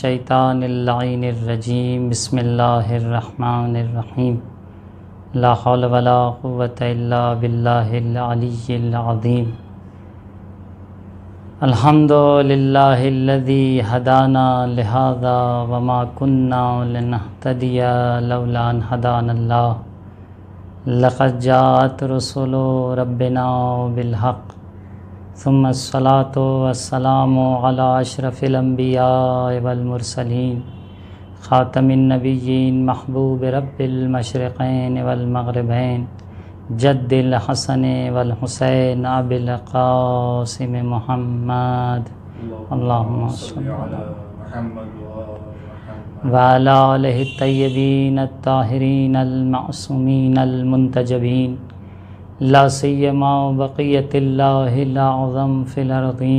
शैतानरजीम बसमीम लाहौलवलावतम अलहमदिल्लादी हदाना लिहाजा वमा कन्नातदिया लौलान हदानल्ला लक़ात रसोलो रबना बिलहक़ फ़ुमसलातोसलाम अशरफ़िलम्बियामरसलिन ख़ातमनबीन महबूब रबिलमशरक़ैन वलमगरबैन जद्दिलहसन वलहुसैन अबिलक़ासम महमद वाला तयबीन ताहरीन अलमासुमीन अलमतजबीन लासमा बक़ीतम फ़िलरदी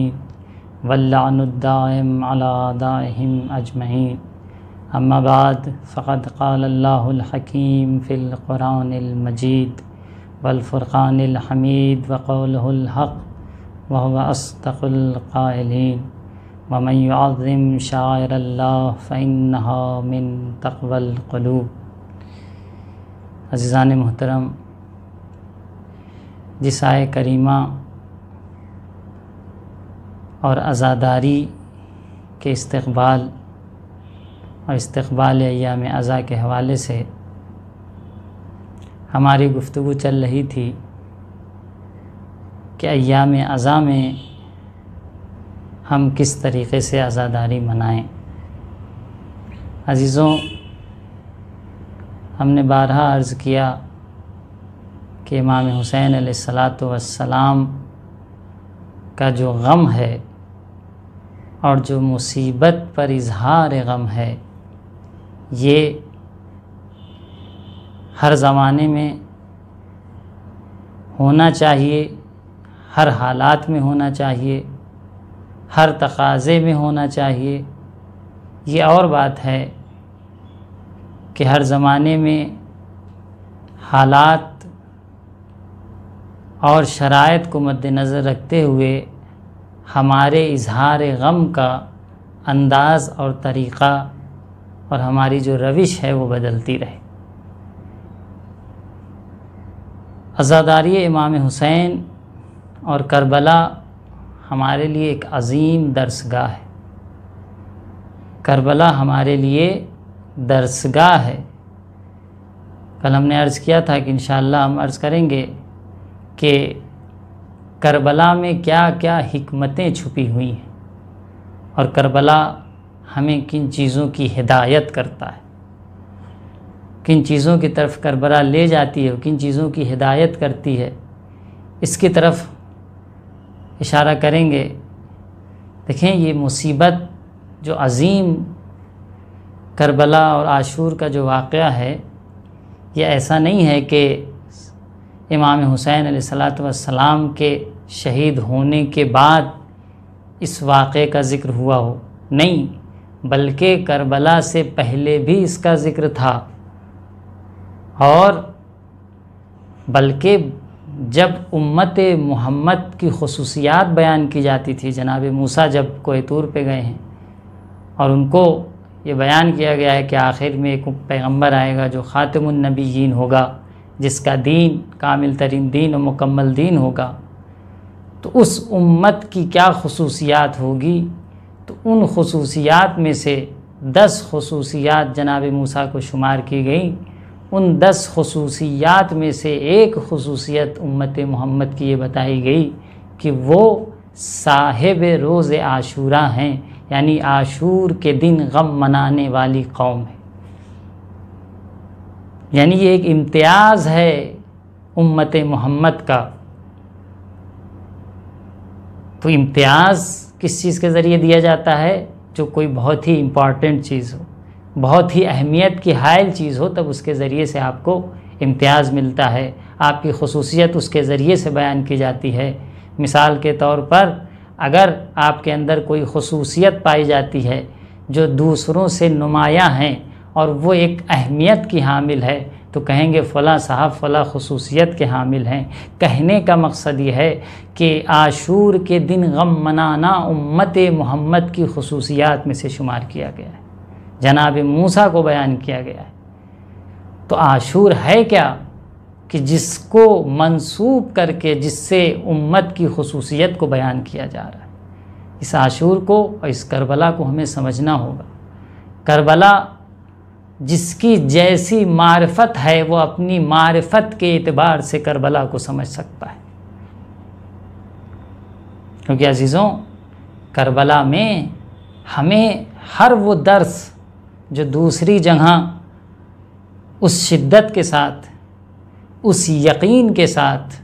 वल्लादाम अलादाहिम अजमैन अम्माबाद फ़क़द क़ाल्लाहकीम फ़िलक़ुरानमजीद वलफ़ुरानहमीद वक़लहक़ वह असतक़ुल्क़ालीन वमयज़म शायर फ़िनहा मिन तकवलूब अज़ीज़ान मोहतरम जिसाए करीमा और आज़ादारी के इस्तबाल और इस्तबाल याम अज़ा के हवाले से हमारी गुफ्तु चल रही थी कि अयाम अज़ा में हम किस तरीके से आज़ादारी मनाएं अज़ीज़ों हमने बारहा अर्ज़ किया कि इमाम हुसैन सलात का जो गम है और जो मुसीबत पर इजहार गम है ये हर ज़माने में होना चाहिए हर हालात में होना चाहिए हर तकाज़े में होना चाहिए ये और बात है कि हर ज़माने में हालात और शरात को मद्दनज़र रखते हुए हमारे इजहार गम का अंदाज़ और तरीक़ा और हमारी जो रविश है वो बदलती रहे आज़ादारी इमाम हुसैन और करबला हमारे लिए एक अजीम दरसगाह है करबला हमारे लिए दरसगाह है कल हमने अर्ज़ किया था कि इन हम अर्ज़ करेंगे कि करबला में क्या क्या हमतें छुपी हुई हैं और करबला हमें किन चीज़ों की हिदायत करता है किन चीज़ों की तरफ करबला ले जाती है किन चीज़ों की हिदायत करती है इसकी तरफ इशारा करेंगे देखें ये मुसीबत जो अज़ीम करबला और आशूर का जो वाक़ है ये ऐसा नहीं है कि इमाम हुसैन सलाम के शहीद होने के बाद इस वाक़े का ज़िक्र हुआ हो नहीं बल्कि करबला से पहले भी इसका ज़िक्र था और बल्कि जब उम्मत मोहम्मद की खसूसियात बयान की जाती थी जनाब मूसा जब कोतूर पे गए हैं और उनको ये बयान किया गया है कि आखिर में एक पैगंबर आएगा जो ख़ातमुलनबीन होगा जिसका दीन कामिल तरीन दीन और मुकम्मल दीन होगा तो उस उम्मत की क्या खसूसियात होगी तो उन खसूसियात में से दस खसूसियात जनाब मूसा को शुमार की गई उन दस खसूसियात में से एक खसूसियत उम्मत मोहम्मद की ये बताई गई कि वो साहेब रोज़ आशूरा हैं यानी आशूर के दिन गम मनाने वाली कौम है यानी ये एक इम्तियाज़ है उम्मत मोहम्मद का तो इम्तियाज़ किस चीज़ के ज़रिए दिया जाता है जो कोई बहुत ही इम्पॉर्टेंट चीज़ हो बहुत ही अहमियत की हायल चीज़ हो तब उसके ज़रिए से आपको इम्तियाज़ मिलता है आपकी खसूसियत उसके ज़रिए से बयान की जाती है मिसाल के तौर पर अगर आपके अंदर कोई खसूसियत पाई जाती है जो दूसरों से नुमायाँ हैं और वो एक अहमियत की हामिल है तो कहेंगे फ़लाँ साहब फ़ला खसूसियत के हामिल हैं कहने का मकसद ये है कि आशूर के दिन गम मनाना उम्मत मोहम्मद की खसूसियात में से शुमार किया गया है जनाब मूसा को बयान किया गया है तो आशूर है क्या कि जिसको मंसूब करके जिससे उम्मत की खसूसियत को बयान किया जा रहा है इस आशूर को और इस करबला को हमें समझना होगा करबला जिसकी जैसी मारफत है वो अपनी मारफत के एतबार से करबला को समझ सकता है क्योंकि अजीज़ों करबला में हमें हर वो दर्स जो दूसरी जगह उस शिद्दत के साथ उस यकीन के साथ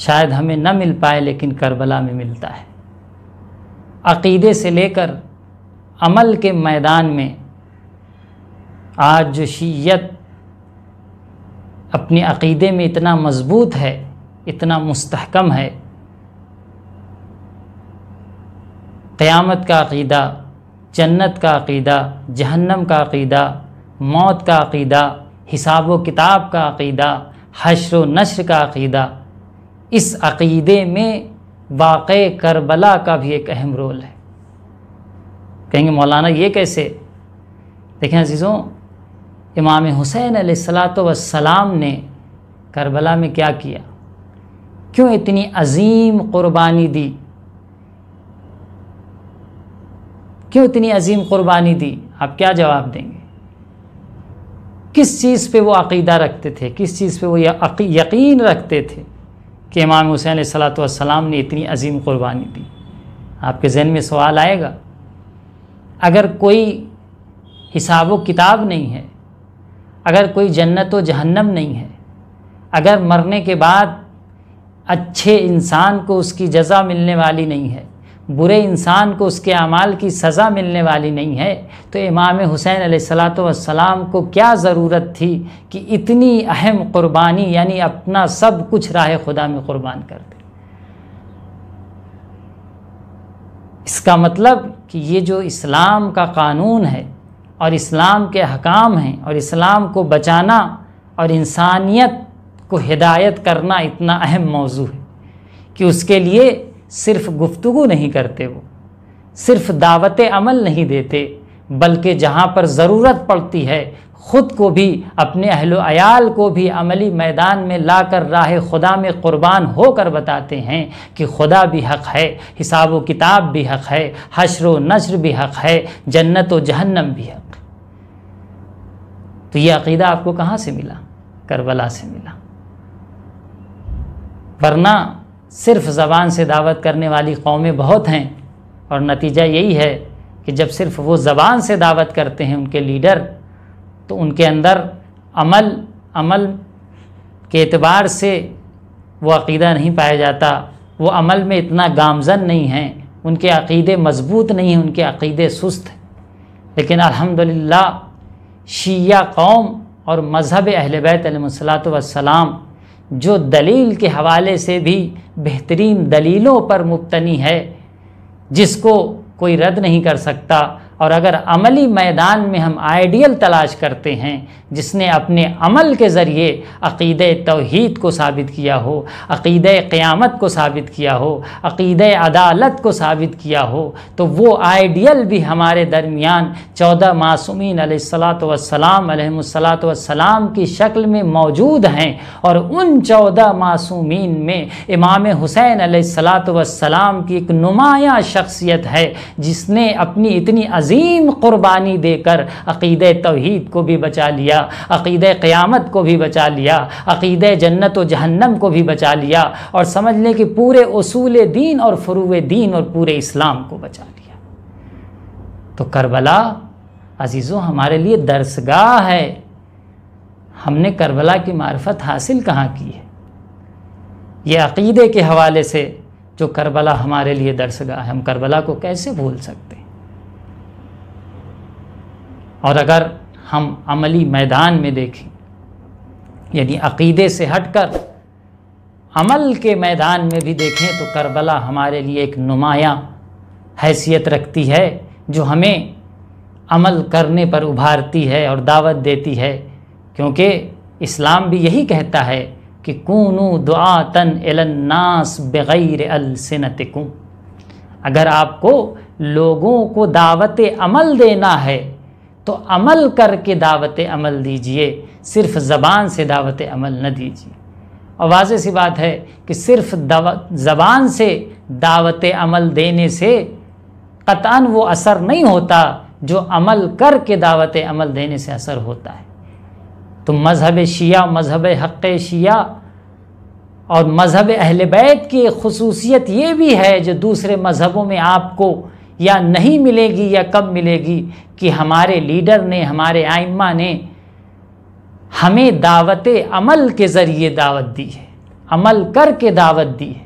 शायद हमें न मिल पाए लेकिन करबला में मिलता है अकीदे से लेकर अमल के मैदान में आज जो शीयत अपने अकीदे में इतना मज़बूत है इतना मस्तकम है क़यामत का अकीदा जन्नत का अकीदा जहन्नम का अकीदा मौत का अकीदा हिसाब व किताब का अकीदा हशर व नशर का अकीदा इस अकीदे में वाक़ करबला का भी एक अहम रोल है कहेंगे मौलाना ये कैसे देखें अजीज़ों इमाम हुसैन सलात ने करबला में क्या किया क्यों इतनी अजीम क़ुरबानी दी क्यों इतनी अजीम क़ुरबानी दी आप क्या जवाब देंगे किस चीज़ पे वो अकीदा रखते थे किस चीज़ पे वो यकीन रखते थे कि इमाम हुसैन सलात ने इतनी अजीम क़ुरबानी दी आपके जहन में सवाल आएगा अगर कोई हिसाब किताब नहीं है अगर कोई जन्नत व तो जहन्नम नहीं है अगर मरने के बाद अच्छे इंसान को उसकी जजा मिलने वाली नहीं है बुरे इंसान को उसके अमाल की सज़ा मिलने वाली नहीं है तो इमाम हुसैन सलाम को क्या ज़रूरत थी कि इतनी अहम क़ुरबानी यानी अपना सब कुछ राह खुदा में क़ुरबान कर दे इसका मतलब कि ये जो इस्लाम का कानून है और इस्लाम के हकाम हैं और इस्लाम को बचाना और इंसानियत को हिदायत करना इतना अहम मौजू है कि उसके लिए सिर्फ गुफ्तु नहीं करते वो सिर्फ दावत अमल नहीं देते बल्कि जहाँ पर ज़रूरत पड़ती है ख़ुद को भी अपने अहलोयाल को भी अमली मैदान में ला कर राह खुदा में क़ुरबान होकर बताते हैं कि खुदा भी हक़ है हिसाब व किताब भी हक़ है हशर व नशर भी हक़ है जन्नत व जहन्नम भी हक़ तो ये अकीदा आपको कहाँ से मिला करबला से मिला वरना सिर्फ ज़बान से दावत करने वाली कौमें बहुत हैं और नतीजा यही है कि जब सिर्फ वो ज़बान से दावत करते हैं उनके लीडर तो उनके अंदर अमल अमल के अतबार से वो अकीदा नहीं पाया जाता वो अमल में इतना गामजन नहीं है उनके अकीदे मजबूत नहीं हैं उनके अकीदे सुस्त हैं लेकिन अल्हम्दुलिल्लाह शिया कौम और मज़हब अहल बैत जो दलील के हवाले से भी बेहतरीन दलीलों पर मुबतनी है जिसको कोई रद्द नहीं कर सकता और अगर अमली मैदान में हम आइडियल तलाश करते हैं जिसने अपने अमल के ज़रिए अक़ीद तोहद को साबित किया हो अक़ीद क़्यामत को साबित किया हो अक़ीद अदालत को साबित किया हो तो वो आइडियल भी हमारे दरमियान चौदह मासूमिन सलात की शक्ल में मौजूद हैं और उन चौदह मासूमिन में इमाम हुसैन सलात की एक नुमाया शख्सियत है जिसने अपनी इतनी अजीम कुर्बानी देकर अक़ीद तोहद को भी बचा लिया अक़ीद क़्यामत को भी बचा लिया अक़ीद जन्नत व जहन्नम को भी बचा लिया और समझ लें कि पूरे असूल दीन और फ़रू दीन और पूरे इस्लाम को बचा लिया तो करबला अज़ीज़ों हमारे लिए दरसगाह है हमने करबला की मार्फत हासिल कहाँ की है ये अक़ीदे के हवाले से जो करबला हमारे लिए दरसगाह है हम करबला को कैसे भूल सकते और अगर हम अमली मैदान में देखें यानी अकीदे से हटकर अमल के मैदान में भी देखें तो करबला हमारे लिए एक नुमाया हैसियत रखती है जो हमें अमल करने पर उभारती है और दावत देती है क्योंकि इस्लाम भी यही कहता है कि कूनू दुआ तन एलन्नास बग़ैर अलसनतकुम अगर आपको लोगों को दावत अमल देना है तो अमल करके दावत अमल दीजिए सिर्फ ज़बान से दावत अमल न दीजिए और वाज सी बात है कि सिर्फ ज़बान से दावत अमल देने से कतान वो असर नहीं होता जो अमल करके दावत अमल देने से असर होता है तो मज़हब शिया मज़हब हक़ शिया और मज़हब अहल बैत की खसूसियत ये भी है जो दूसरे मज़हबों में आपको या नहीं मिलेगी या कब मिलेगी कि हमारे लीडर ने हमारे आइम्मा ने हमें दावत अमल के ज़रिए दावत दी है अमल करके दावत दी है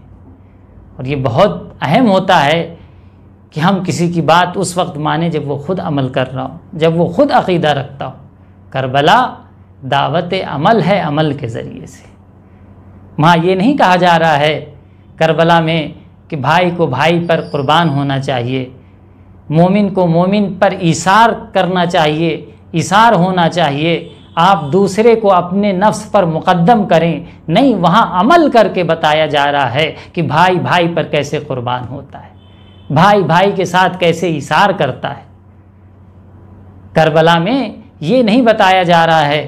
और ये बहुत अहम होता है कि हम किसी की बात उस वक्त माने जब वो खुद अमल कर रहा हो जब वो खुद अकीदा रखता हो करबला दावत अमल है अमल के ज़रिए से वहाँ ये नहीं कहा जा रहा है करबला में कि भाई को भाई पर कुर्बान होना चाहिए मोमिन को मोमिन पर इशार करना चाहिए इशार होना चाहिए आप दूसरे को अपने नफ्स पर मुकदम करें नहीं वहाँ अमल करके बताया जा रहा है कि भाई भाई पर कैसे कुर्बान होता है भाई भाई के साथ कैसे इशार करता है करबला में ये नहीं बताया जा रहा है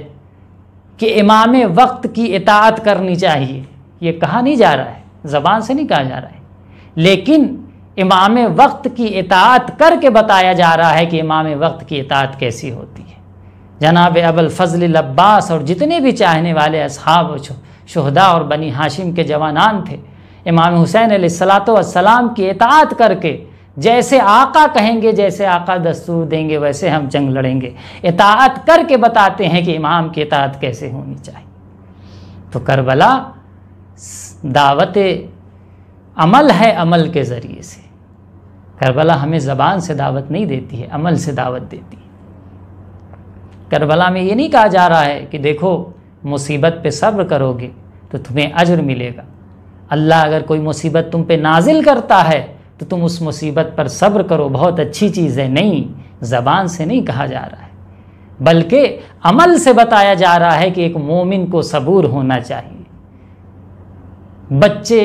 कि इमाम वक्त की इतात करनी चाहिए ये कहा नहीं जा रहा है ज़बान से नहीं कहा जा रहा है लेकिन इमाम वक्त की इतात करके बताया जा रहा है कि इमाम वक्त की इतात कैसी होती है जनाब अबल फजल अब्बास और जितने भी चाहने वाले असहाब शहदा और बनी हाशिम के जवानान थे इमाम हुसैन सलातम की इतात करके जैसे आका कहेंगे जैसे आका दस्तूर देंगे वैसे हम जंग लड़ेंगे इतात करके बताते हैं कि इमाम की इतात कैसे होनी चाहिए तो करबला दावत अमल है अमल के ज़रिए से करबला हमें ज़बान से दावत नहीं देती है अमल से दावत देती है करबला में ये नहीं कहा जा रहा है कि देखो मुसीबत पे सब्र करोगे तो तुम्हें अजर मिलेगा अल्लाह अगर कोई मुसीबत तुम पे नाजिल करता है तो तुम उस मुसीबत पर सब्र करो बहुत अच्छी चीज़ है नहीं ज़बान से नहीं कहा जा रहा है बल्कि अमल से बताया जा रहा है कि एक मोमिन को सबूर होना चाहिए बच्चे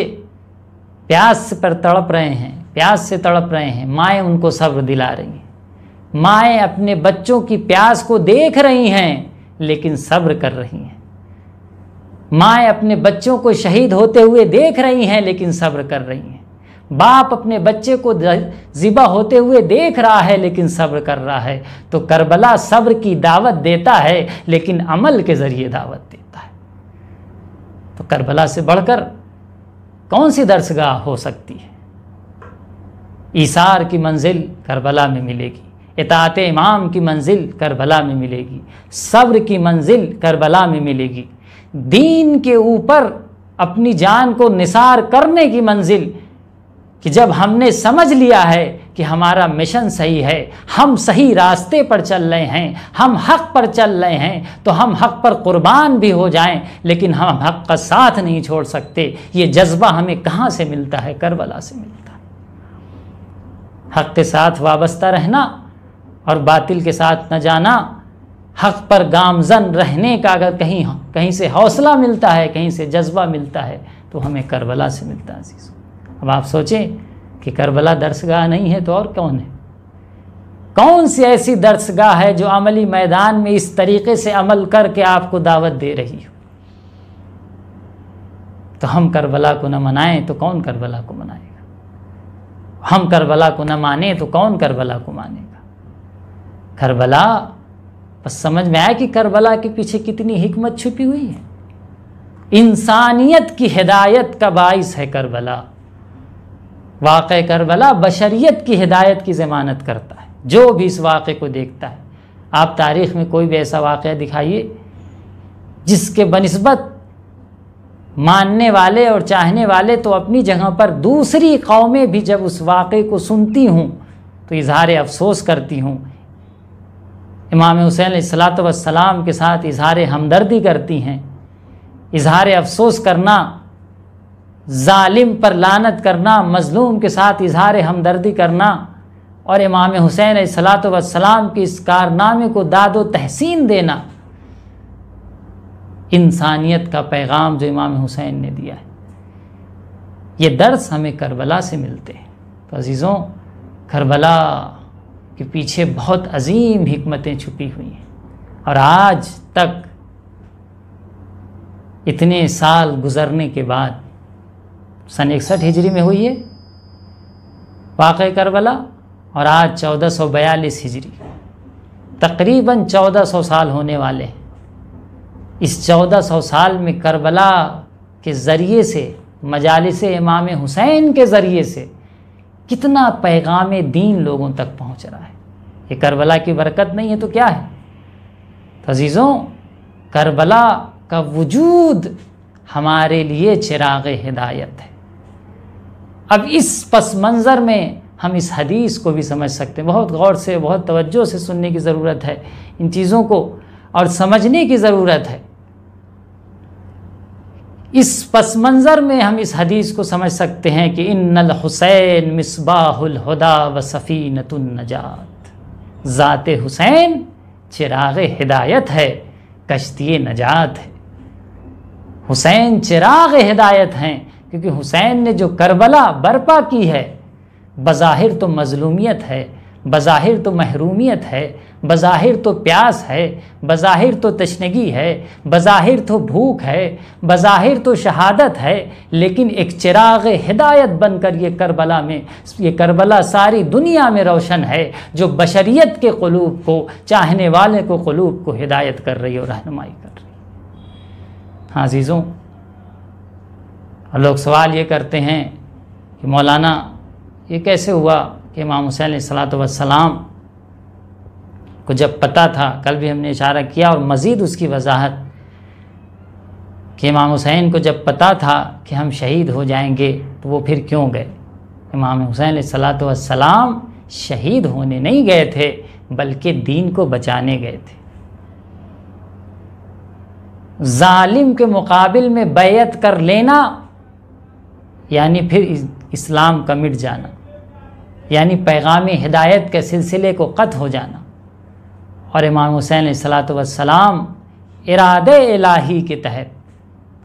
प्यास पर तड़प रहे हैं प्यास से तड़प रहे हैं माएँ उनको सब्र दिला रही हैं माएँ अपने बच्चों की प्यास को देख रही हैं लेकिन सब्र कर रही हैं माएँ अपने बच्चों को शहीद होते हुए देख रही हैं लेकिन सब्र कर रही हैं बाप अपने बच्चे को ज़िबा होते हुए देख रहा है लेकिन सब्र कर रहा है तो करबला सब्र की दावत देता है लेकिन अमल के ज़रिए दावत देता है तो करबला से बढ़कर कौन सी दर्शगाह हो सकती है ईसार की मंजिल करबला में मिलेगी इतात इमाम की मंजिल करबला में मिलेगी सब्र की मंजिल करबला में मिलेगी दीन के ऊपर अपनी जान को निसार करने की मंजिल कि जब हमने समझ लिया है कि हमारा मिशन सही है हम सही रास्ते पर चल रहे हैं हम हक पर चल रहे हैं तो हम हक पर कुर्बान भी हो जाएं लेकिन हम हक का साथ नहीं छोड़ सकते ये जज्बा हमें कहाँ से मिलता है करबला से मिलता है हक़ के साथ वाबस्ता रहना और बातिल के साथ न जाना हक़ पर गामजन रहने का अगर कहीं कहीं से हौसला मिलता है कहीं से जज्बा मिलता है तो हमें करबला से मिलता है अजीज़ अब आप सोचें कि करबला दरसगाह नहीं है तो और कौन है कौन सी ऐसी दरसगाह है जो अमली मैदान में इस तरीके से अमल करके आपको दावत दे रही हो तो हम करबला को न मनाएं तो कौन करबला को मनाए हम करबला को न माने तो कौन करबला को मानेगा करबला बस समझ में आया कि करबला के पीछे कितनी हिकमत छुपी हुई है इंसानियत की हिदायत का बाइस है करबला वाक़ करबला बशरीत की हिदायत की ज़मानत करता है जो भी इस वाक़े को देखता है आप तारीख़ में कोई भी ऐसा वाक़ दिखाइए जिसके बनस्बत मानने वाले और चाहने वाले तो अपनी जगह पर दूसरी कौमें भी जब उस वाक़े को सुनती हूँ तो इजहार अफसोस करती हूँ इमाम हुसैन सलात वसलाम के साथ इजहार हमदर्दी करती हैं इजहार अफसोस करना ालिम पर लानत करना मज़लूम के साथ इजहार हमदर्दी करना और इमाम हुसैन सलात वसलाम के इस कारनामे को दाद तहसीन देना इंसानियत का पैगाम जो इमाम हुसैन ने दिया है ये दर्स हमें करबला से मिलते हैं तो अज़ीज़ों करबला के पीछे बहुत अजीम हमतें छुपी हुई हैं और आज तक इतने साल गुज़रने के बाद सन इकसठ हिजरी में हुई है वाक़ करबला और आज चौदह सौ बयालीस हिजरी तकरीबन चौदह सौ साल होने वाले हैं इस चौदह सौ साल में करबला के ज़रिए से मजालस इमाम हुसैन के ज़रिए से कितना पैगाम दीन लोगों तक पहुंच रहा है ये करबला की बरकत नहीं है तो क्या है तो अजीज़ों करबला का वजूद हमारे लिए चिराग हिदायत है अब इस पस मंज़र में हम इस हदीस को भी समझ सकते हैं बहुत गौर से बहुत तवज्जो से सुनने की ज़रूरत है इन चीज़ों को और समझने की ज़रूरत है इस पस मंज़र में हम इस हदीस को समझ सकते हैं कि इन हुसैन मिसबाहुल हुदा व नजात ज़ात हुसैन चिराग हिदायत है कश्ती नजात है हुसैन चिराग हिदायत हैं क्योंकि हुसैन ने जो करबला बर्पा की है बज़ाहिर तो मज़लूमियत है बज़ाहिर तो महरूमियत है बज़ाहिर तो प्यास है बज़ाहिर तो तशनगी है बज़ाहिर तो भूख है बज़ाहिर तो शहादत है लेकिन एक चिराग हिदायत बनकर ये करबला में ये करबला सारी दुनिया में रोशन है जो बशरीत के क़लूब को चाहने वाले को क़लूब को हिदायत कर रही है और रहनुमाई कर रही है हाँ अजीज़ों लोग सवाल ये करते हैं कि मौलाना ये कैसे हुआ कि इमाम हुसैन वसलाम को जब पता था कल भी हमने इशारा किया और मज़ीद उसकी वजाहत कि इमाम हुसैन को जब पता था कि हम शहीद हो जाएंगे तो वो फिर क्यों गए इमाम हुसैन वसलाम शहीद होने नहीं गए थे बल्कि दीन को बचाने गए थे जालिम के मुकाबिल में बैत कर लेना यानी फिर इस्लाम का मिट जाना यानी पैगाम हिदायत के सिलसिले को क़त हो जाना और इमाम हुसैन सलात वसलाम इराद इलाही के तहत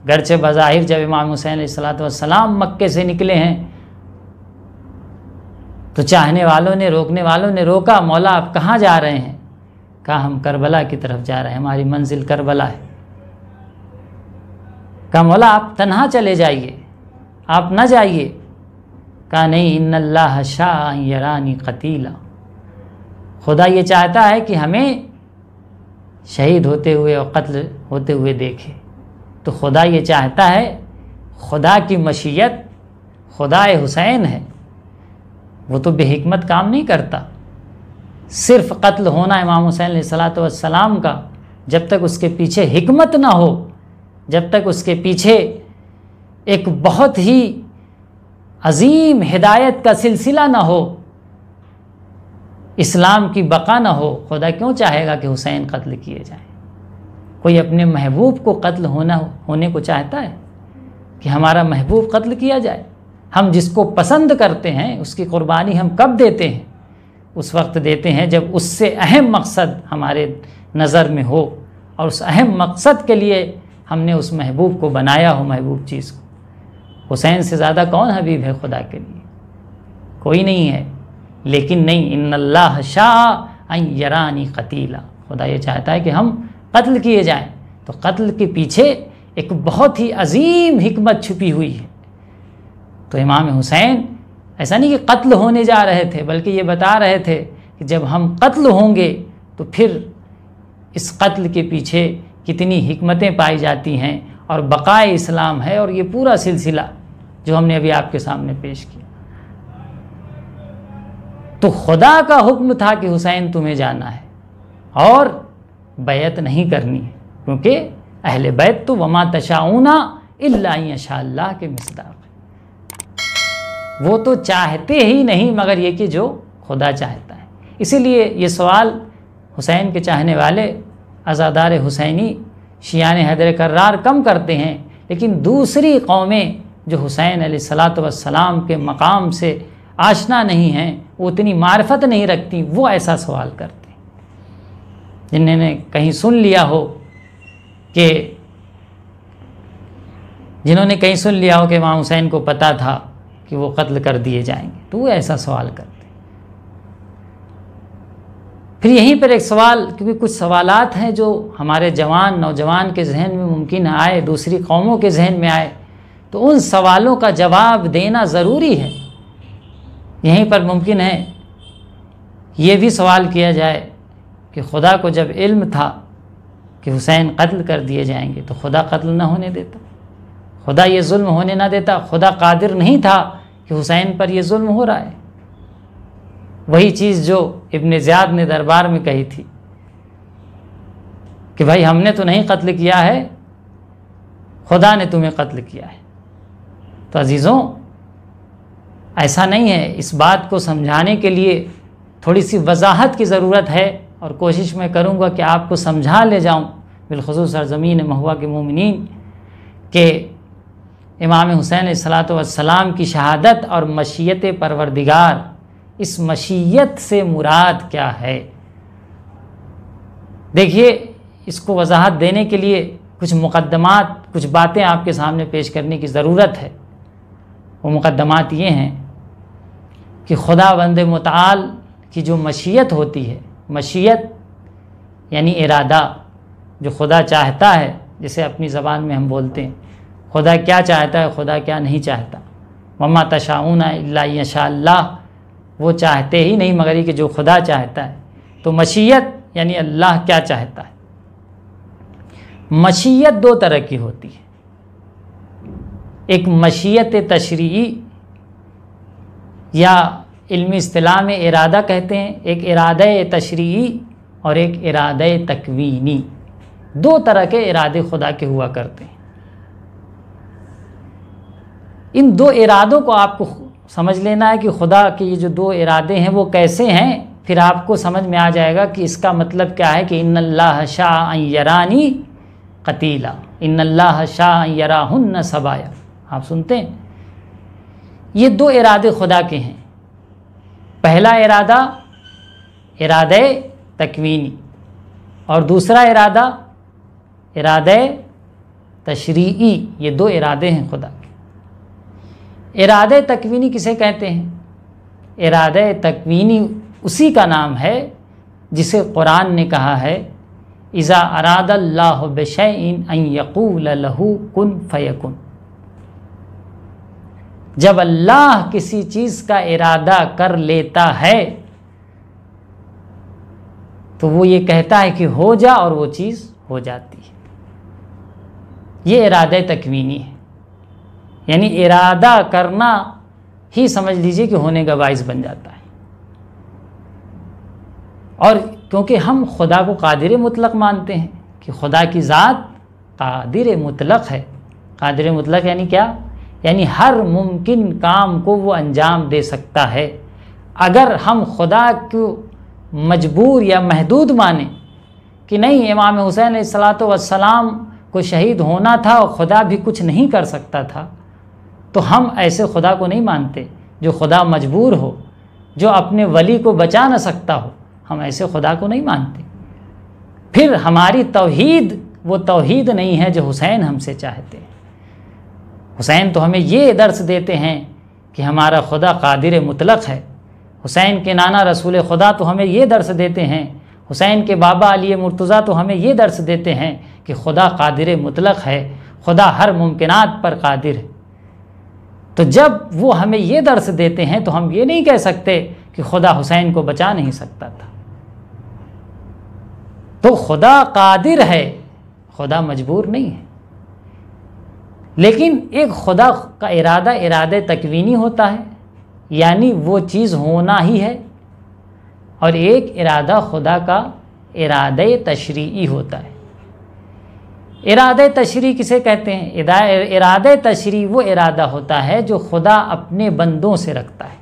गरचे बज़ाहिर जब इमाम हुसैन सलात वसलाम मक्के से निकले हैं तो चाहने वालों ने रोकने वालों ने रोका मौला आप कहाँ जा रहे हैं कहा हम करबला की तरफ जा रहे हैं हमारी मंजिल करबला है कहा मौला आप तनहा चले जाइए आप ना जाइए कहा नहीं इन अल्लाह शाह कतीला खुदा ये चाहता है कि हमें शहीद होते हुए और कत्ल होते हुए देखे तो खुदा ये चाहता है खुदा की मशीयत खुदा हुसैन है वो तो बेहिकमत काम नहीं करता सिर्फ कत्ल होना इमाम हुसैन सलाम का जब तक उसके पीछे हिकमत ना हो जब तक उसके पीछे एक बहुत ही अजीम हिदायत का सिलसिला ना हो इस्लाम की बका ना हो खुदा क्यों चाहेगा कि हुसैन कत्ल किए जाएं कोई अपने महबूब को कत्ल होना होने को चाहता है कि हमारा महबूब कत्ल किया जाए हम जिसको पसंद करते हैं उसकी क़ुरबानी हम कब देते हैं उस वक्त देते हैं जब उससे अहम मकसद हमारे नज़र में हो और उस अहम मकसद के लिए हमने उस महबूब को बनाया हो महबूब चीज़ को हुसैन से ज़्यादा कौन हबीब है खुदा के लिए कोई नहीं है लेकिन नहीं इन अल्लाह शाह कतीला खुदा ये चाहता है कि हम कत्ल किए जाएं तो कत्ल के पीछे एक बहुत ही अजीम हमत छुपी हुई है तो इमाम हुसैन ऐसा नहीं कि कत्ल होने जा रहे थे बल्कि ये बता रहे थे कि जब हम कत्ल होंगे तो फिर इस कत्ल के पीछे कितनी हमतें पाई जाती हैं और बकाए इस्लाम है और ये पूरा सिलसिला जो हमने अभी आपके सामने पेश किया तो खुदा का हुक्म था कि हुसैन तुम्हें जाना है और बैत नहीं करनी है क्योंकि अहल बैत तो वमा तशाऊना इल्ला के मिसदाक वो तो चाहते ही नहीं मगर ये कि जो खुदा चाहता है इसीलिए ये सवाल हुसैन के चाहने वाले आज़ादार हुसैनी शियान हैदर करार कम करते हैं लेकिन दूसरी कौमें जो हुसैन सलाम के मकाम से आशना नहीं हैं वो उतनी मार्फत नहीं रखती वो ऐसा सवाल करते जिन्होंने कहीं सुन लिया हो कि जिन्होंने कहीं सुन लिया हो कि वहाँ हुसैन को पता था कि वो कत्ल कर दिए जाएंगे तो वो ऐसा सवाल करते फिर यहीं पर एक सवाल क्योंकि कुछ सवालात हैं जो हमारे जवान नौजवान के जहन में मुमकिन आए दूसरी कौमों के जहन में आए तो उन सवालों का जवाब देना ज़रूरी है यहीं पर मुमकिन है ये भी सवाल किया जाए कि खुदा को जब इल्म था कि हुसैन कत्ल कर दिए जाएंगे तो खुदा कत्ल ना होने देता खुदा ये जुल्म होने ना देता खुदा कादिर नहीं था कि हुसैन पर यह जुल्म हो रहा है वही चीज़ जो इब्न ज़ियाद ने दरबार में कही थी कि भाई हमने तो नहीं कत्ल किया है खुदा ने तुम्हें कत्ल किया है तो अज़ीज़ों ऐसा नहीं है इस बात को समझाने के लिए थोड़ी सी वजाहत की ज़रूरत है और कोशिश मैं करूँगा कि आपको समझा ले जाऊँ बिलखसूस सरजमीन महुआ के ममिन के इमाम हुसैन सलात वसलाम की शहादत और मशीत परवरदिगार इस मशीत से मुराद क्या है देखिए इसको वजाहत देने के लिए कुछ मुकदमात कुछ बातें आपके सामने पेश करने की ज़रूरत है वो मुकदमात ये हैं कि खुदा बंद मताल की जो मशीयत होती है मशीयत यानी इरादा जो खुदा चाहता है जिसे अपनी ज़बान में हम बोलते हैं खुदा क्या चाहता है खुदा क्या नहीं चाहता ममा तशाउन अल्लाशाला वो चाहते ही नहीं मगर ये कि जो खुदा चाहता है तो मशीयत यानी अल्लाह क्या चाहता है मशीयत दो तरह की होती है एक मशीयत तशरी या इल्मी अतलाह में इरादा कहते हैं एक इरादा तशरी और एक इरादा तकवीनी दो तरह के इरादे खुदा के हुआ करते हैं इन दो इरादों को आपको समझ लेना है कि खुदा के ये जो दो इरादे हैं वो कैसे हैं फिर आपको समझ में आ जाएगा कि इसका मतलब क्या है कि इन अल्लाह शाह यरानी कतीला इन अल्लाह शाह यरा सबाया आप सुनते हैं ये दो इरादे खुदा के हैं पहला इरादा इराद तकवीनी और दूसरा इरादा इराद तशरी ये दो इरादे हैं खुदा के इराद तकवीनी किसे कहते हैं इराद तकवीनी उसी का नाम है जिसे कुरान ने कहा है इज़ा अरादल्ला बशन यकूल लहू कन फ़यकुन जब अल्लाह किसी चीज़ का इरादा कर लेता है तो वो ये कहता है कि हो जा और वो चीज़ हो जाती है ये इरादा तकवीनी है यानी इरादा करना ही समझ लीजिए कि होने का बायस बन जाता है और क्योंकि हम खुदा को कादिर मुतलक मानते हैं कि खुदा की ज़ात कादिर मुतलक है कादिर मुतलक यानी क्या यानी हर मुमकिन काम को वो अंजाम दे सकता है अगर हम खुदा को मजबूर या महदूद माने कि नहीं इमाम हुसैन सलात वसलाम को शहीद होना था और खुदा भी कुछ नहीं कर सकता था तो हम ऐसे खुदा को नहीं मानते जो खुदा मजबूर हो जो अपने वली को बचा ना सकता हो हम ऐसे खुदा को नहीं मानते फिर हमारी तोहद वो तोहद नहीं है जो हुसैन हमसे चाहते हैं हुसैन तो हमें ये दर्स देते हैं कि हमारा खुदा कादिर मुतलक है हुसैन के नाना रसूल खुदा तो हमें ये दर्स देते हैं हुसैन के बाबा अली मुर्तज़ा तो हमें ये दर्स देते हैं कि खुदा कादिर मुतलक है खुदा हर मुमकिन पर कादिर है तो जब वो हमें ये दर्स देते हैं तो हम ये नहीं कह सकते कि खुदा हुसैन को बचा नहीं सकता था तो खुदा कादिर है खुदा मजबूर नहीं है लेकिन एक खुदा का इरादा इरादे तकवीनी होता है यानी वो चीज़ होना ही है और एक इरादा खुदा का इराद तशरी होता है इराद तशरी किसे कहते हैं इराद तशरी वो इरादा होता है जो खुदा अपने बंदों से रखता है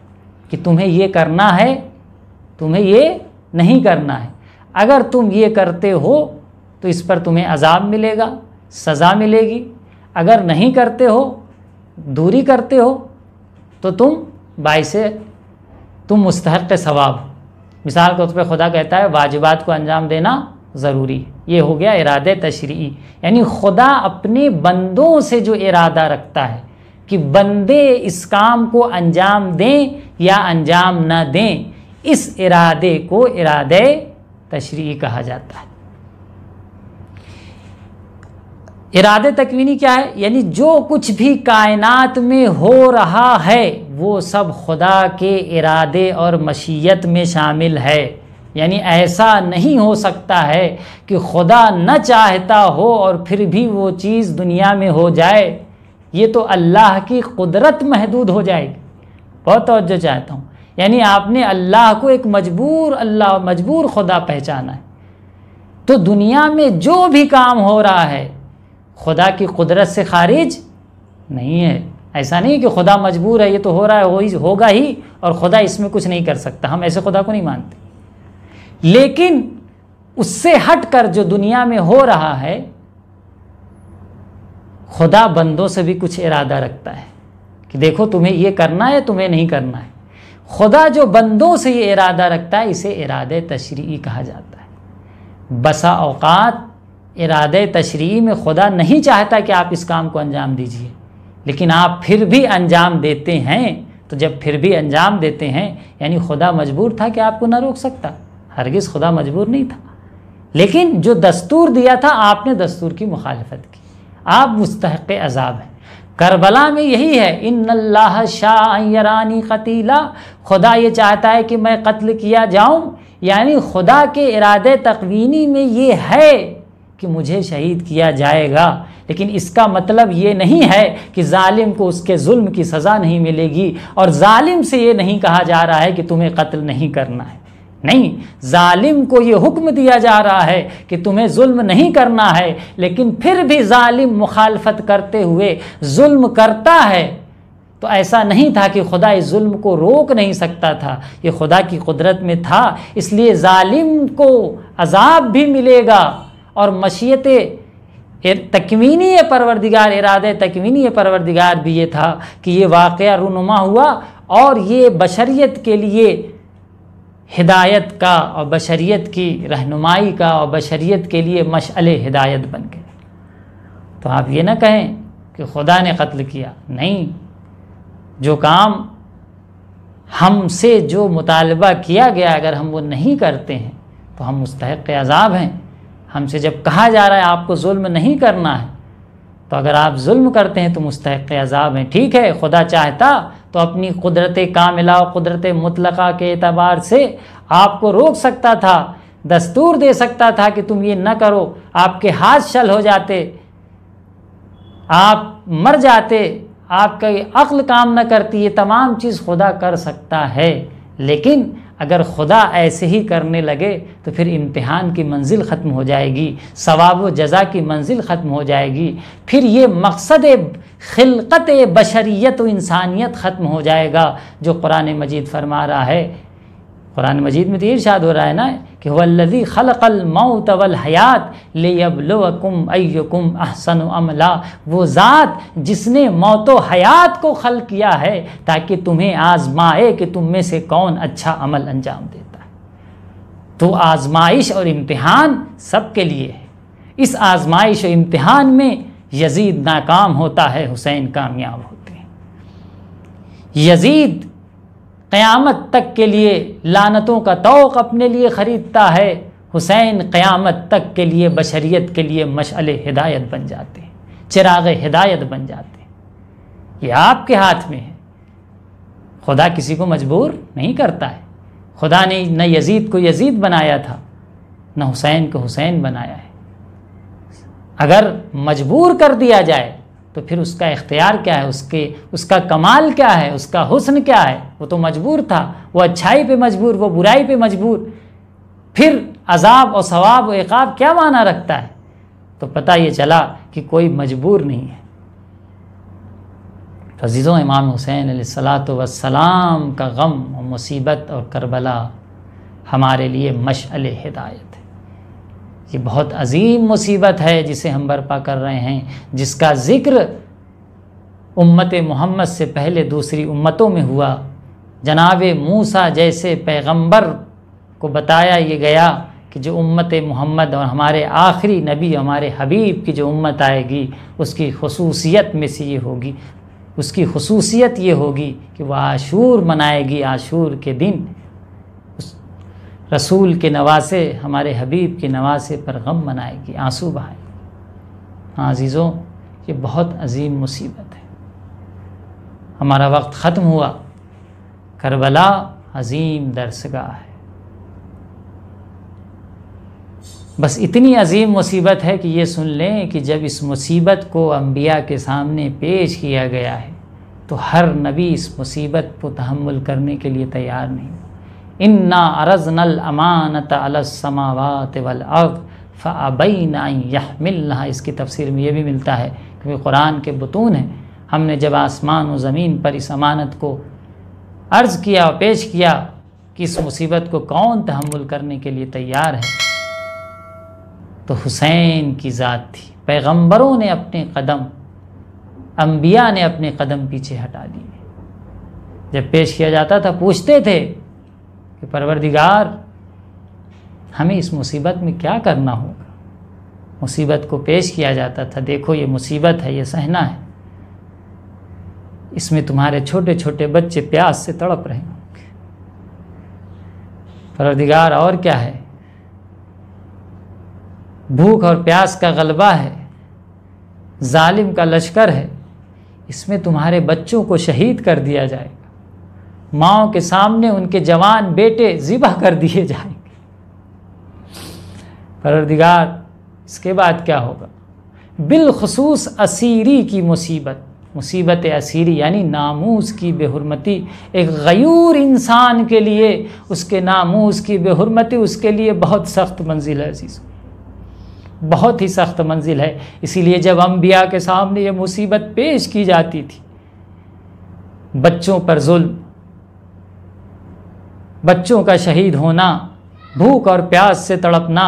कि तुम्हें ये करना है तुम्हें ये नहीं करना है अगर तुम ये करते हो तो इस पर तुम्हें अजाब मिलेगा सज़ा मिलेगी अगर नहीं करते हो दूरी करते हो तो तुम से तुम मुस्तहक सवाब मिसाल के तौर पर खुदा कहता है वाजिबात को अंजाम देना ज़रूरी ये हो गया इरादे तशरी यानी खुदा अपने बंदों से जो इरादा रखता है कि बंदे इस काम को अंजाम दें या अंजाम ना दें इस इरादे को इरादे तशरी कहा जाता है इरादे तकवीनी क्या है यानी जो कुछ भी कायनात में हो रहा है वो सब खुदा के इरादे और मशीयत में शामिल है यानी ऐसा नहीं हो सकता है कि खुदा न चाहता हो और फिर भी वो चीज़ दुनिया में हो जाए ये तो अल्लाह की कुदरत महदूद हो जाएगी बहुत तोज्जो चाहता हूँ यानी आपने अल्लाह को एक मजबूर अल्लाह मजबूर खुदा पहचाना है तो दुनिया में जो भी काम हो रहा है खुदा की कुदरत से खारिज नहीं है ऐसा नहीं कि खुदा मजबूर है ये तो हो रहा है हो ही होगा ही और खुदा इसमें कुछ नहीं कर सकता हम ऐसे खुदा को नहीं मानते लेकिन उससे हट कर जो दुनिया में हो रहा है खुदा बंदों से भी कुछ इरादा रखता है कि देखो तुम्हें ये करना है तुम्हें नहीं करना है खुदा जो बंदों से ये इरादा रखता है इसे इरादे तशरी कहा जाता है बसा औकात इराद तशरी में खुदा नहीं चाहता कि आप इस काम को अंजाम दीजिए लेकिन आप फिर भी अंजाम देते हैं तो जब फिर भी अंजाम देते हैं यानी खुदा मजबूर था कि आपको ना रोक सकता हरगिज़ खुदा मजबूर नहीं था लेकिन जो दस्तूर दिया था आपने दस्तूर की मुखालफत की आप मुस्तक अजाब हैं करबला में यही है इन अल्लाह शाहरानी कतीला खुदा ये चाहता है कि मैं कत्ल किया जाऊँ यानी खुदा के इरादे तकवीनी में ये है कि मुझे शहीद किया जाएगा लेकिन इसका मतलब ये नहीं है कि ालिम को उसके जुल्म की सज़ा नहीं मिलेगी और ालिम से ये नहीं कहा जा रहा है कि तुम्हें कत्ल नहीं करना है नहीं जालिम को ये हुक्म दिया जा रहा है कि तुम्हें जुल्म नहीं करना है लेकिन फिर भी जालिम मुखालफत करते हुए जुल्म करता है तो ऐसा नहीं था कि खुदा इस जुल्म को रोक नहीं सकता था ये खुदा की कुदरत में था इसलिए जालिम को अजाब भी मिलेगा और मशीत तकवीनी परवरदिगार इराद तकवीनी परवरदिगार भी ये था कि ये वाक़ रनुमा हुआ और ये बशरीत के लिए हिदायत का और बशरीत की रहनुमाई का और बशरीत के लिए मशल हिदायत बन गए तो आप ये ना कहें कि खुदा ने कत्ल किया नहीं जो काम हमसे जो मुतालबा किया गया अगर हम वो नहीं करते हैं तो हम मुस्तक अजाब हैं हमसे जब कहा जा रहा है आपको जुल्म नहीं करना है तो अगर आप जुल्म करते हैं तो मुस्तक अजाब हैं ठीक है खुदा चाहता तो अपनी कुदरत कामिला और कुदरत मुतलका के अतबार से आपको रोक सकता था दस्तूर दे सकता था कि तुम ये न करो आपके हाथ शल हो जाते आप मर जाते आपका अक्ल काम न करती ये तमाम चीज़ खुदा कर सकता है लेकिन अगर खुदा ऐसे ही करने लगे तो फिर इम्तहान की मंजिल ख़त्म हो जाएगी सवाब व जज़ा की मंजिल ख़त्म हो जाएगी फिर ये मकसद खिलकत बशरियत व इंसानियत ख़त्म हो जाएगा जो कुरान मजीद फरमा रहा है कुरान मजीद में तो इर्शाद हो रहा है ना कि वल्लजी खलकल मौत वल हयात ले अबलकुम अयुकुम अहसन अमला वो ज़ात जिसने मौत व हयात को खल किया है ताकि तुम्हें आजमाए कि तुम में से कौन अच्छा अमल अंजाम देता है तो आजमाइश और इम्तहान सब के लिए है इस आजमाइश और इम्तहान में यजीद नाकाम होता है हुसैन कामयाब होते हैं यजीद क़यामत तक के लिए लानतों का तोक़ अपने लिए ख़रीदता है हुसैन क़यामत तक के लिए बशरीत के लिए मशअल हिदायत बन जाते हैं चिराग हिदायत बन जाते हैं ये आपके हाथ में है खुदा किसी को मजबूर नहीं करता है खुदा ने न यजीद को यजीद बनाया था न हुसैन को हुसैन बनाया है अगर मजबूर कर दिया जाए तो फिर उसका इख्तियार क्या है उसके उसका कमाल क्या है उसका हुस्न क्या है वो तो मजबूर था वो अच्छाई पे मजबूर वो बुराई पे मजबूर फिर अजाब और सवाब और एकाब क्या माना रखता है तो पता ये चला कि कोई मजबूर नहीं है फजीज़ों इमाम हुसैन सलात वसलाम का गम और मुसीबत और करबला हमारे लिए मशल हिदायत ये बहुत अजीम मुसीबत है जिसे हम बर्पा कर रहे हैं जिसका ज़िक्र उम्मत मोहम्मद से पहले दूसरी उम्मतों में हुआ जनाब मूसा जैसे पैगंबर को बताया ये गया कि जो उम्मत मोहम्मद और हमारे आखिरी नबी हमारे हबीब की जो उम्मत आएगी उसकी खसूसियत में से ये होगी उसकी खसूसियत ये होगी कि वह आशूर मनाएगी आशूर के दिन रसूल के नवासे हमारे हबीब के नवासे पर गम मनाएगी आंसू बहाएगी हाँ अज़ीज़ों ये बहुत अजीम मुसीबत है हमारा वक्त ख़त्म हुआ करबला अजीम दरसगा है बस इतनी अजीम मुसीबत है कि ये सुन लें कि जब इस मुसीबत को अम्बिया के सामने पेश किया गया है तो हर नबी इस मुसीबत को तहमुल करने के लिए तैयार नहीं इन्ना अरजनल अमानत अलसमावत वल अब फ़ाबई इसकी तफसीर में ये भी मिलता है क्योंकि कुरान के बतून हैं हमने जब आसमान व ज़मीन पर इस अमानत को अर्ज़ किया और पेश किया कि इस मुसीबत को कौन तहमुल करने के लिए तैयार है तो हुसैन की ज़ात थी पैगंबरों ने अपने कदम अम्बिया ने अपने कदम पीछे हटा दिए जब पेश किया जाता था पूछते थे कि परवरदिगार हमें इस मुसीबत में क्या करना होगा मुसीबत को पेश किया जाता था देखो ये मुसीबत है ये सहना है इसमें तुम्हारे छोटे छोटे बच्चे प्यास से तड़प रहे होंगे परवरदिगार और क्या है भूख और प्यास का गलबा है जालिम का लश्कर है इसमें तुम्हारे बच्चों को शहीद कर दिया जाएगा माओ के सामने उनके जवान बेटे ज़िबा कर दिए जाएंगे परदिगार इसके बाद क्या होगा बिलखसूस असीरी की मुसीबत मुसीबत असीरी यानी नामूस की बेहरमती एक गयूर इंसान के लिए उसके नामूस की बेहरमती उसके लिए बहुत सख्त मंजिल है अजीज़ बहुत ही सख्त मंजिल है इसीलिए जब अम्बिया के सामने ये मुसीबत पेश की जाती थी बच्चों पर जुल्म बच्चों का शहीद होना भूख और प्यास से तड़पना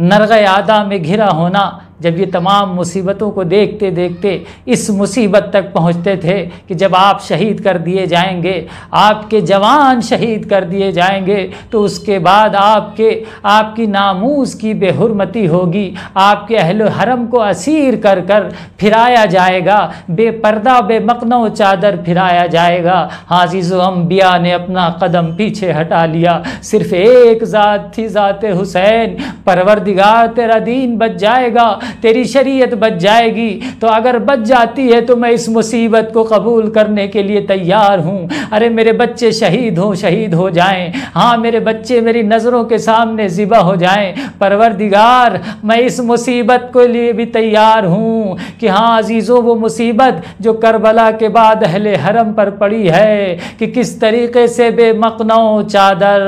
नरग आदा में घिरा होना जब ये तमाम मुसीबतों को देखते देखते इस मुसीबत तक पहुंचते थे कि जब आप शहीद कर दिए जाएंगे आपके जवान शहीद कर दिए जाएंगे तो उसके बाद आपके आपकी नामूस की बेहरमती होगी आपके अहल हरम को असीर कर कर फिराया जाएगा बेपर्दा बेमकनो चादर फिराया जाएगा हाजिज़ो अम्बिया ने अपना कदम पीछे हटा लिया सिर्फ़ एक ज़ात थी ज़ात हुसैन परवरदिगार तेरा दीन बच जाएगा तेरी शरीयत बच जाएगी तो अगर बच जाती है तो मैं इस मुसीबत को कबूल करने के लिए तैयार हूँ अरे मेरे बच्चे शहीद हों शहीद हो जाएं हाँ मेरे बच्चे मेरी नज़रों के सामने ज़िबा हो जाएं परवरदिगार मैं इस मुसीबत के लिए भी तैयार हूँ कि हाँ अजीज़ों वो मुसीबत जो करबला के बाद अहले हरम पर पड़ी है कि किस तरीके से बेमकनौ चादर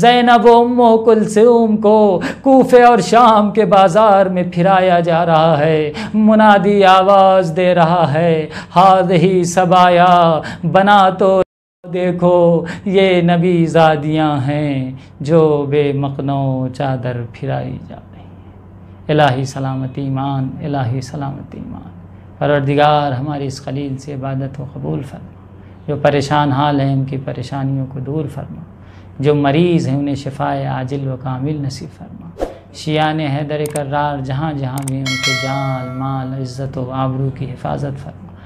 जैनब उम कुलसूम को कोफे और शाम के बाज़ार में फिराया गाया जा रहा है मुनादी आवाज़ दे रहा है हाद ही सबाया बना तो देखो ये नबी जादियाँ हैं जो बेमकनो चादर फिराई जा रही हैं इलाही सलामती ईमान इलाही सलामती ईमान परवरदिगार हमारी इस खलील से इबादत व कबूल फरमा जो परेशान हाल हैं उनकी परेशानियों को दूर फरमा जो मरीज़ हैं उन्हें शिफाए आजिल व कामिल नसीब फरमा शियान हैदर करार जहाँ जहाँ भी उनके जाल माल इज़्ज़त व आबरू की हिफाजत फरमा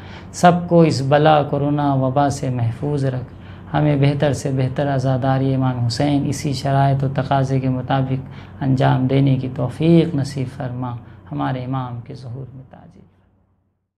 सबको इस बला कोरोना वबा से महफूज रख हमें बेहतर से बेहतर आज़ादारी इमाम हुसैन इसी शराय व तकाज़े के मुताबिक अंजाम देने की तोफ़ी नसीब फरमा हमारे इमाम के जहूर में ताजी